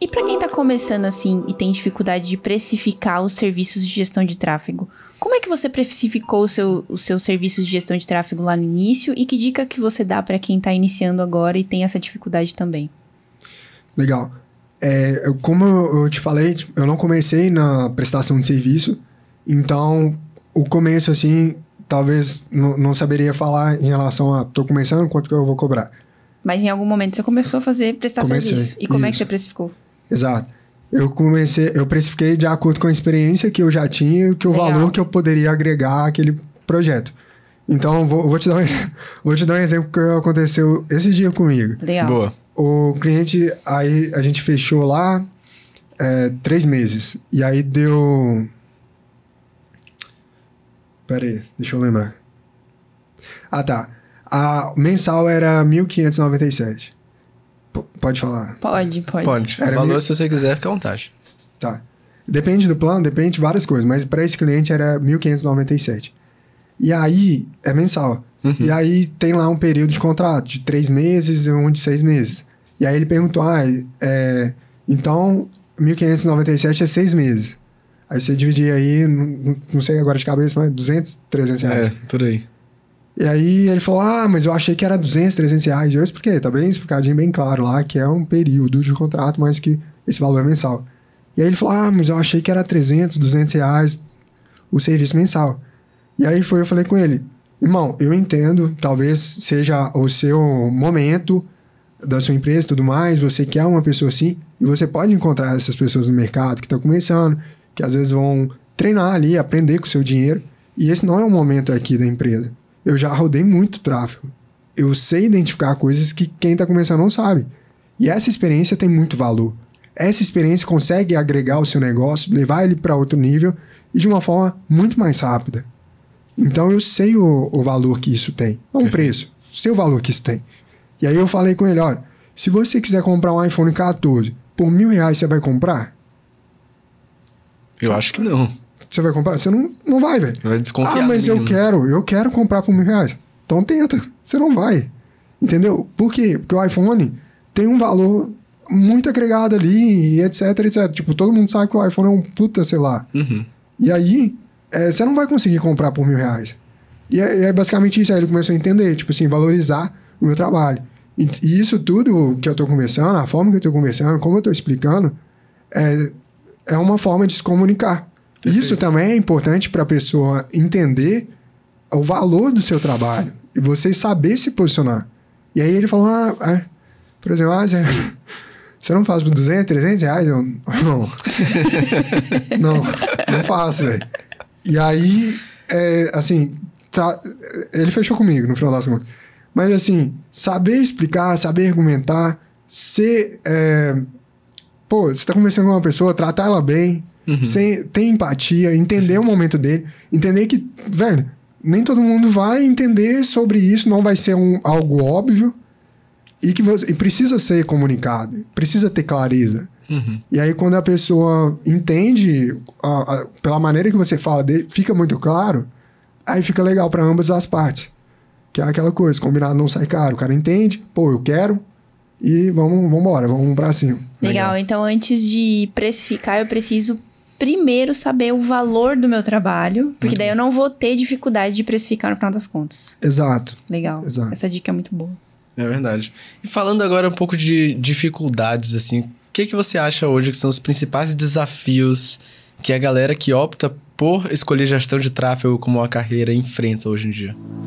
E para quem está começando assim e tem dificuldade de precificar os serviços de gestão de tráfego, como é que você precificou o seu, os seus serviços de gestão de tráfego lá no início e que dica que você dá para quem está iniciando agora e tem essa dificuldade também? Legal. É, eu, como eu te falei, tipo, eu não comecei na prestação de serviço, então o começo assim, talvez não saberia falar em relação a estou começando, quanto que eu vou cobrar. Mas em algum momento você começou a fazer prestar de serviço. E como isso. é que você precificou? Exato. Eu comecei, eu precifiquei de acordo com a experiência que eu já tinha, que o valor que eu poderia agregar àquele projeto. Então, vou, vou, te dar um, vou te dar um exemplo que aconteceu esse dia comigo. Legal. Boa. O cliente, aí a gente fechou lá é, três meses. E aí deu. Pera aí, deixa eu lembrar. Ah, tá. A mensal era 1.597. Pode falar? Pode, pode. Pode. Era Valor, mil... se você quiser, fica à vontade. Tá. Depende do plano, depende de várias coisas, mas para esse cliente era 1.597. E aí, é mensal. Uhum. E aí tem lá um período de contrato, de três meses e um de seis meses. E aí ele perguntou, ah, é, então 1.597 é seis meses. Aí você dividia aí, não, não sei agora de cabeça, mas 200, 300 reais. É, por aí. E aí ele falou: Ah, mas eu achei que era 200, 300 reais. Eu expliquei, tá bem explicadinho, bem claro lá, que é um período de contrato, mas que esse valor é mensal. E aí ele falou: Ah, mas eu achei que era 300, 200 reais o serviço mensal. E aí foi, eu falei com ele: Irmão, eu entendo, talvez seja o seu momento da sua empresa e tudo mais, você quer uma pessoa assim, e você pode encontrar essas pessoas no mercado que estão começando, que às vezes vão treinar ali, aprender com o seu dinheiro. E esse não é o momento aqui da empresa eu já rodei muito tráfego. Eu sei identificar coisas que quem está começando não sabe. E essa experiência tem muito valor. Essa experiência consegue agregar o seu negócio, levar ele para outro nível e de uma forma muito mais rápida. Então eu sei o, o valor que isso tem. Não o preço, sei o valor que isso tem. E aí eu falei com ele: olha, se você quiser comprar um iPhone 14 por mil reais, você vai comprar? Eu acho que não. Você vai comprar? Você não, não vai, velho. Vai desconfiar. Ah, mas eu né? quero, eu quero comprar por mil reais. Então tenta, você não vai. Entendeu? Por quê? Porque o iPhone tem um valor muito agregado ali e etc, etc. Tipo, todo mundo sabe que o iPhone é um puta, sei lá. Uhum. E aí, é, você não vai conseguir comprar por mil reais. E é, é, basicamente isso. Aí ele começou a entender, tipo assim, valorizar o meu trabalho. E, e isso tudo que eu tô conversando, a forma que eu tô conversando, como eu tô explicando, é, é uma forma de se comunicar. Perfeito. Isso também é importante para a pessoa entender o valor do seu trabalho e você saber se posicionar. E aí ele falou: ah, é. por exemplo, ah, você, você não faz por 200, 300 reais? Eu, não. não, não faço, velho. E aí, é, assim, tra... ele fechou comigo no final das contas. Mas, assim, saber explicar, saber argumentar, ser. É... Pô, você está conversando com uma pessoa, tratar ela bem, Uhum. ter empatia, entender o momento dele, entender que, velho, nem todo mundo vai entender sobre isso, não vai ser um, algo óbvio e que você, e precisa ser comunicado, precisa ter clareza. Uhum. E aí, quando a pessoa entende, a, a, pela maneira que você fala, dele, fica muito claro, aí fica legal para ambas as partes. Que é aquela coisa, combinado não sai caro. O cara entende, pô, eu quero, e vamos, vamos embora, vamos pra cima. Legal. legal, então antes de precificar, eu preciso primeiro saber o valor do meu trabalho, porque muito daí bom. eu não vou ter dificuldade de precificar no final das contas. Exato. Legal. Exato. Essa dica é muito boa. É verdade. E falando agora um pouco de dificuldades, assim, o que, que você acha hoje que são os principais desafios que a galera que opta por escolher gestão de tráfego como uma carreira enfrenta hoje em dia?